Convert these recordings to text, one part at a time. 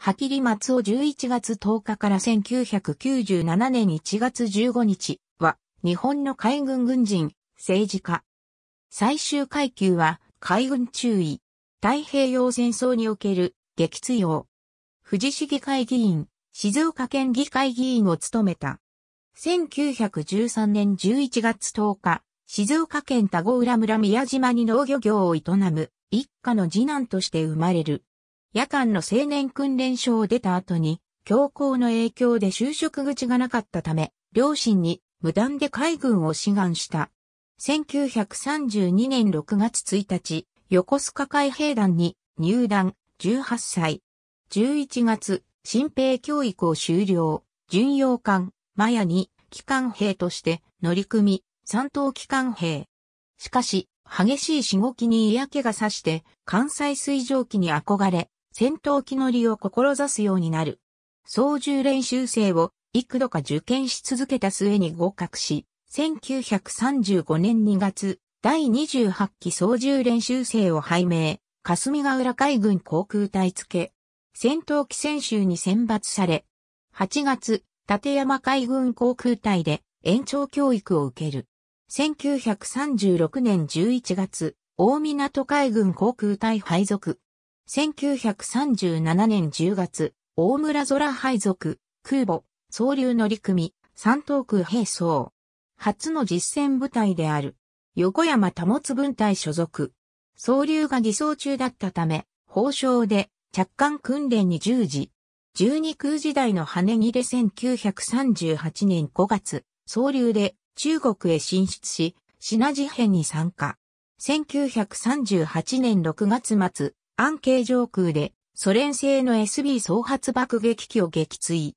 はきり松尾11月10日から1997年1月15日は、日本の海軍軍人、政治家。最終階級は、海軍中尉。太平洋戦争における、撃墜用。富士市議会議員、静岡県議会議員を務めた。1913年11月10日、静岡県田子浦村宮島に農漁業を営む、一家の次男として生まれる。夜間の青年訓練所を出た後に、強行の影響で就職口がなかったため、両親に無断で海軍を志願した。1932年6月1日、横須賀海兵団に入団、18歳。11月、新兵教育を終了、巡洋艦、マヤに、機関兵として乗り組み、三等機関兵。しかし、激しいしごきに嫌気がさして、関西水蒸気に憧れ、戦闘機乗りを志すようになる。操縦練習生を幾度か受験し続けた末に合格し、1935年2月、第28期操縦練習生を拝命、霞ヶ浦海軍航空隊付け、戦闘機選手に選抜され、8月、立山海軍航空隊で延長教育を受ける。1936年11月、大港海軍航空隊配属。1937年10月、大村空配属、空母、総流乗組、三等空兵装。初の実戦部隊である、横山保つ分隊所属。総流が偽装中だったため、報奨で着艦訓練に従事。十二空時代の羽切れ1938年5月、総流で中国へ進出し、シナ事変に参加。1938年6月末、安慶上空でソ連製の SB 総発爆撃機を撃墜。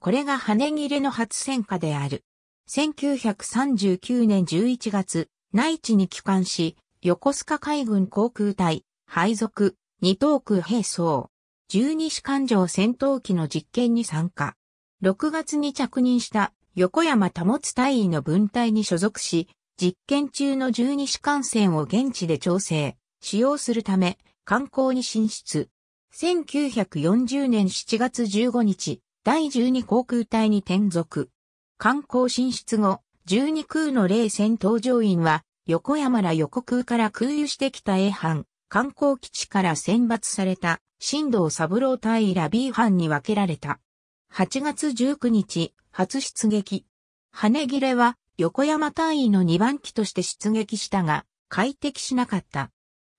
これが羽切れの初戦果である。1939年11月、内地に帰還し、横須賀海軍航空隊、配属、二等空兵装、十二士艦上戦闘機の実験に参加。6月に着任した横山保隊員の分隊に所属し、実験中の十二士艦船を現地で調整、使用するため、観光に進出。1940年7月15日、第12航空隊に転属。観光進出後、12空の零戦搭乗員は、横山ら横空から空輸してきた A 班、観光基地から選抜された、新道三郎隊ら B 班に分けられた。8月19日、初出撃。羽切れは、横山隊員の2番機として出撃したが、快適しなかった。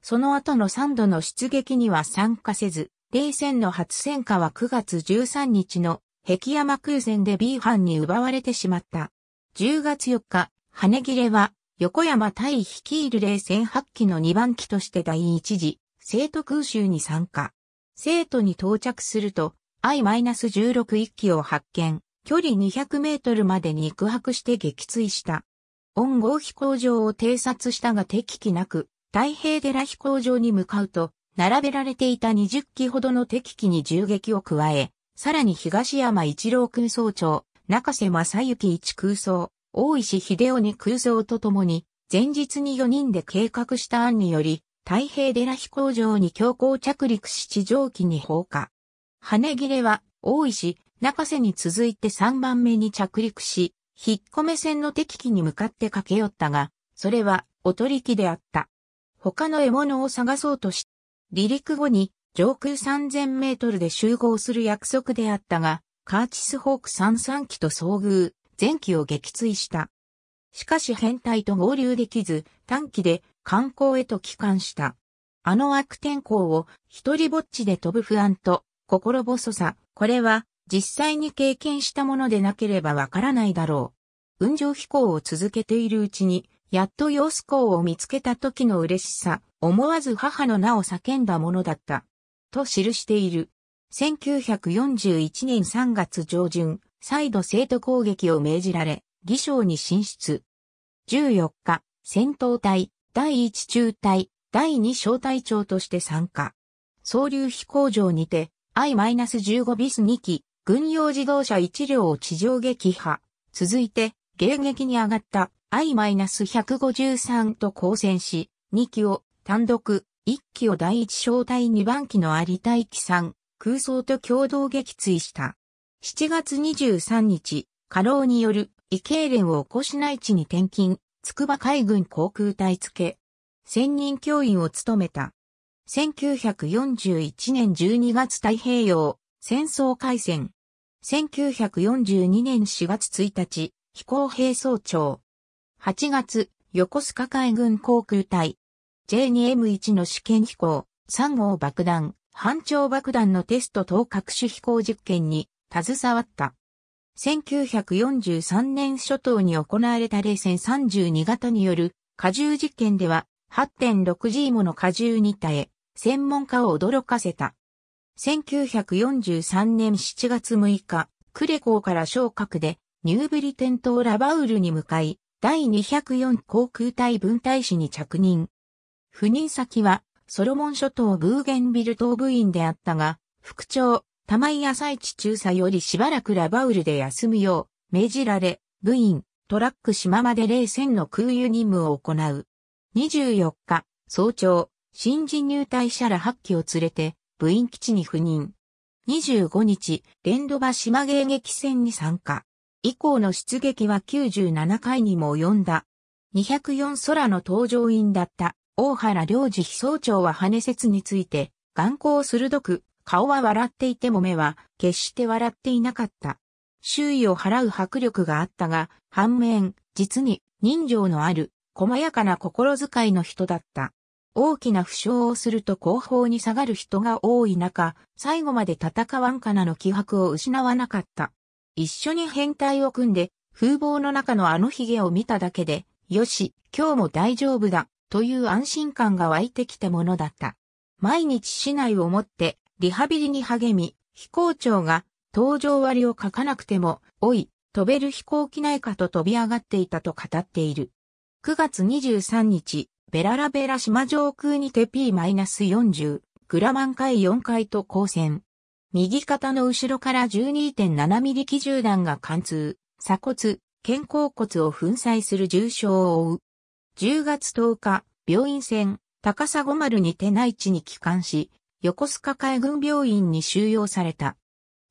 その後の3度の出撃には参加せず、冷戦の初戦火は9月13日の壁山空戦で B 班に奪われてしまった。10月4日、羽切れは横山大率いる冷戦8機の2番機として第1次、生徒空襲に参加。生徒に到着すると、I-16 1機を発見、距離200メートルまでに空白して撃墜した。音号飛行場を偵察したが敵機なく、太平寺飛行場に向かうと、並べられていた20機ほどの敵機に銃撃を加え、さらに東山一郎空曹長、中瀬正幸一空曹、大石秀夫に空曹と共に、前日に4人で計画した案により、太平寺飛行場に強行着陸し地上機に放火。羽切れは、大石、中瀬に続いて3番目に着陸し、引っ込め線の敵機に向かって駆け寄ったが、それは、おとり機であった。他の獲物を探そうとし、離陸後に上空3000メートルで集合する約束であったが、カーチスホーク33機と遭遇、前機を撃墜した。しかし変態と合流できず、短期で観光へと帰還した。あの悪天候を一人ぼっちで飛ぶ不安と心細さ、これは実際に経験したものでなければわからないだろう。雲上飛行を続けているうちにやっと陽子校を見つけた時の嬉しさ、思わず母の名を叫んだものだった。と記している。1941年3月上旬、再度生徒攻撃を命じられ、偽証に進出。14日、戦闘隊、第1中隊、第2小隊長として参加。総流飛行場にて、I-15 ビス2機、軍用自動車1両を地上撃破。続いて、迎撃に上がった I-153 と交戦し、2期を単独、1期を第1小隊2番機の有田一機ん、空想と共同撃墜した。7月23日、過労による、異経連を起こしない地に転勤、筑波海軍航空隊付け、専任教員を務めた。1941年12月太平洋戦争開戦。1942年4月1日、飛行兵総長。8月、横須賀海軍航空隊。J2M1 の試験飛行、3号爆弾、半長爆弾のテスト等各種飛行実験に携わった。1943年初頭に行われた冷戦32型による荷重実験では 8.6G もの荷重に耐え、専門家を驚かせた。1943年7月6日、クレコーから昇格でニューブリテン島ラバウルに向かい、第204航空隊分隊士に着任。赴任先は、ソロモン諸島ブーゲンビル島部員であったが、副長、玉井朝市中佐よりしばらくラバウルで休むよう、命じられ、部員、トラック島まで冷戦の空輸任務を行う。24日、早朝、新人入隊者ら8機を連れて、部員基地に赴任。25日、連ドバ島迎撃戦に参加。以降の出撃は97回にも及んだ。204空の搭乗員だった大原良次飛総長は羽説について、眼光鋭く、顔は笑っていても目は決して笑っていなかった。周囲を払う迫力があったが、反面、実に人情のある、細やかな心遣いの人だった。大きな負傷をすると後方に下がる人が多い中、最後まで戦わんかなの気迫を失わなかった。一緒に変態を組んで、風貌の中のあの髭を見ただけで、よし、今日も大丈夫だ、という安心感が湧いてきたものだった。毎日市内をもって、リハビリに励み、飛行長が、搭乗割を書かなくても、おい、飛べる飛行機内科かと飛び上がっていたと語っている。9月23日、ベララベラ島上空にて P-40 グラマン海4回と交戦。右肩の後ろから12.7ミリ機銃弾が貫通、鎖骨、肩甲骨を粉砕する重傷を負う。10月10日、病院船、高砂丸に手内地に帰還し、横須賀海軍病院に収容された。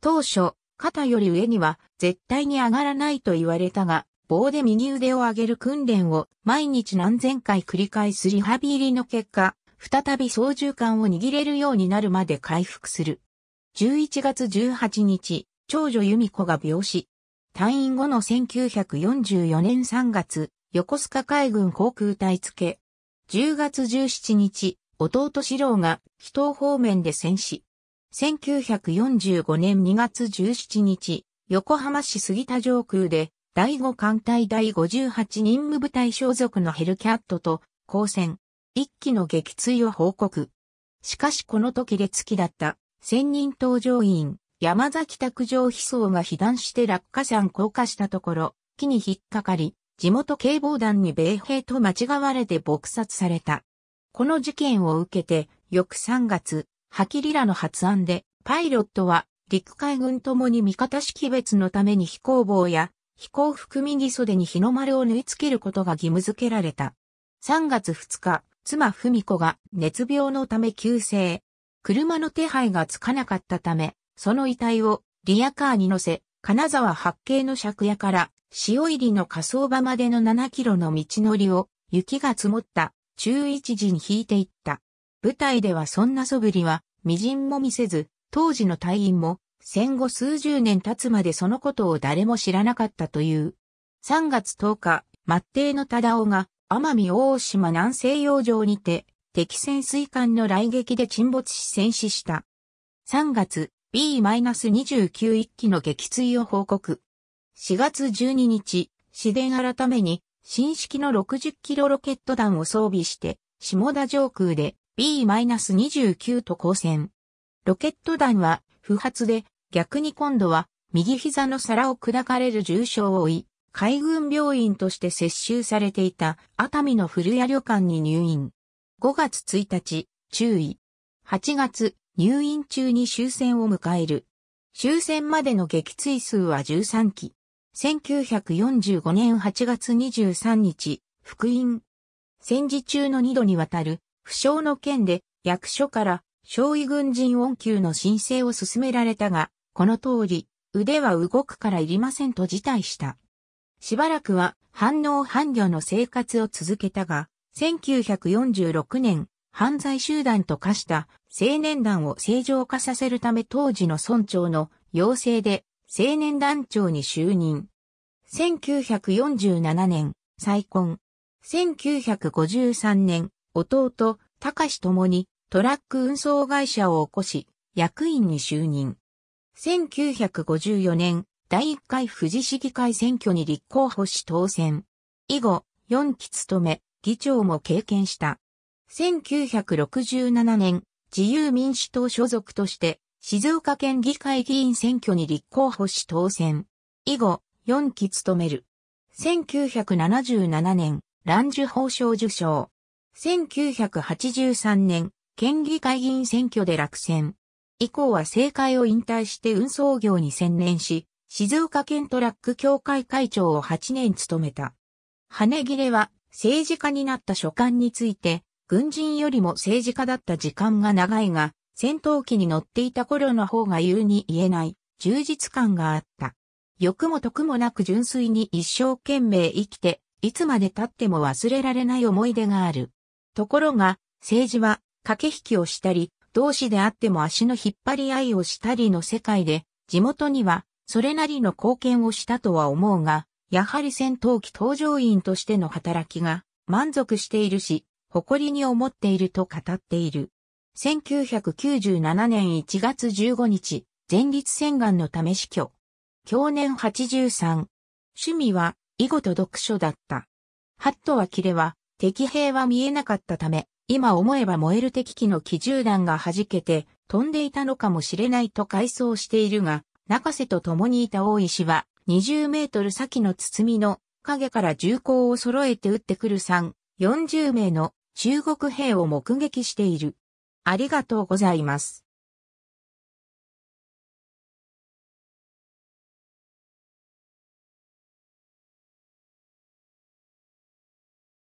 当初、肩より上には絶対に上がらないと言われたが、棒で右腕を上げる訓練を毎日何千回繰り返すリハビリの結果、再び操縦桿を握れるようになるまで回復する。11月18日、長女由美子が病死。退院後の1944年3月、横須賀海軍航空隊付け。10月17日、弟四郎が紀東方面で戦死。1945年2月17日、横浜市杉田上空で、第五艦隊第58任務部隊所属のヘルキャットと交戦、一機の撃墜を報告。しかしこの時で月だった千人搭乗員、山崎卓上飛走が被弾して落下山降下したところ、木に引っかかり、地元警防団に米兵と間違われて撲殺された。この事件を受けて、翌3月、ハキリラの発案で、パイロットは、陸海軍ともに味方識別のために飛行棒や、飛行服右袖に日の丸を縫い付けることが義務付けられた。3月2日、妻文子が熱病のため急性、車の手配がつかなかったため、その遺体をリアカーに乗せ、金沢八景の借家から潮入りの火葬場までの7キロの道のりを雪が積もった中一時に引いていった。舞台ではそんな素振りは微塵も見せず、当時の隊員も戦後数十年経つまでそのことを誰も知らなかったという。3月10日、末帝の忠夫が奄美大島南西洋上にて敵潜水艦の雷撃で沈没し戦死した。3月、B-29 一機の撃墜を報告。4月12日、市電改めに、新式の60キロロケット弾を装備して、下田上空で B-29 と交戦。ロケット弾は不発で、逆に今度は右膝の皿を砕かれる重傷を負い、海軍病院として接収されていた熱海の古谷旅館に入院。5月1日、注意。8月、入院中に終戦を迎える。終戦までの撃墜数は13機。1945年8月23日、福音。戦時中の2度にわたる、負傷の件で、役所から、傷位軍人恩給の申請を進められたが、この通り、腕は動くからいりませんと辞退した。しばらくは、反応反魚の生活を続けたが、1946年、犯罪集団と化した青年団を正常化させるため当時の村長の要請で青年団長に就任。1947年、再婚。1953年、弟、高志ともにトラック運送会社を起こし、役員に就任。1954年、第1回富士市議会選挙に立候補し当選。以後、4期務め、議長も経験した。1967年、自由民主党所属として、静岡県議会議員選挙に立候補し当選。以後、4期務める。1977年、乱受法賞受賞。1983年、県議会議員選挙で落選。以降は政界を引退して運送業に専念し、静岡県トラック協会会長を8年務めた。羽切れは政治家になった書簡について、軍人よりも政治家だった時間が長いが、戦闘機に乗っていた頃の方が言うに言えない充実感があった。欲も得もなく純粋に一生懸命生きて、いつまで経っても忘れられない思い出がある。ところが、政治は駆け引きをしたり、同志であっても足の引っ張り合いをしたりの世界で、地元にはそれなりの貢献をしたとは思うが、やはり戦闘機搭乗員としての働きが満足しているし、誇りに思っていると語っている。1997年1月15日、前立腺がんのため死去。去年83。趣味は、囲碁と読書だった。ハットは切れは、敵兵は見えなかったため、今思えば燃える敵機の機銃弾が弾けて飛んでいたのかもしれないと回想しているが、中瀬と共にいた大石は20メートル先の包みの影から銃口を揃えて撃ってくる3、40名の中国兵を目撃している。ありがとうございます。